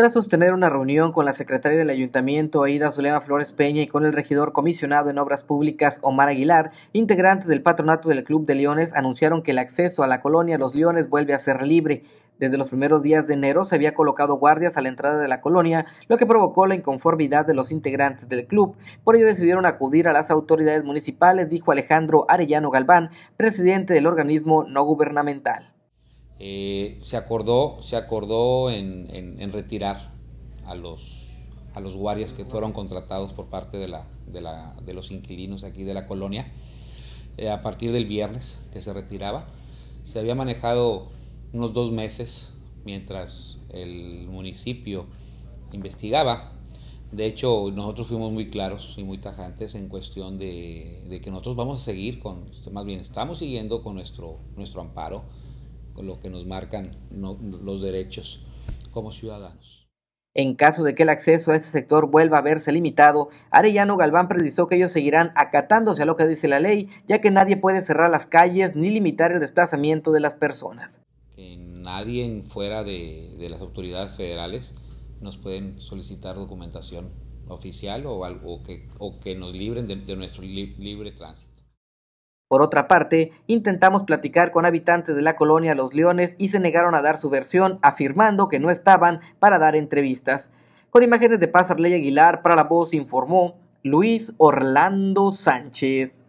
Tras sostener una reunión con la secretaria del ayuntamiento Aida Zulema Flores Peña y con el regidor comisionado en obras públicas Omar Aguilar, integrantes del patronato del Club de Leones anunciaron que el acceso a la colonia Los Leones vuelve a ser libre. Desde los primeros días de enero se había colocado guardias a la entrada de la colonia, lo que provocó la inconformidad de los integrantes del club. Por ello decidieron acudir a las autoridades municipales, dijo Alejandro Arellano Galván, presidente del organismo no gubernamental. Eh, se acordó, se acordó en, retirar a los, guardias que fueron contratados por parte de, los inquilinos aquí de la colonia eh, a partir del viernes que se retiraba. Se había manejado unos dos meses mientras el municipio investigaba. De hecho, nosotros fuimos muy claros y muy tajantes en cuestión de, que nosotros vamos a seguir con, más bien estamos siguiendo con nuestro amparo lo que nos marcan los derechos como ciudadanos. En caso de que el acceso a este sector vuelva a verse limitado, Arellano Galván precisó que ellos seguirán acatándose a lo que dice la ley, ya que nadie puede cerrar las calles ni limitar el desplazamiento de las personas. Que nadie fuera de, las autoridades federales nos pueden solicitar documentación oficial o, algo, que, nos libren de, nuestro libre tránsito. Por otra parte, intentamos platicar con habitantes de la colonia Los Leones y se negaron a dar su versión, afirmando que no estaban para dar entrevistas. Con imágenes de Paz Arley Aguilar, para la voz informó Luis Orlando Sánchez.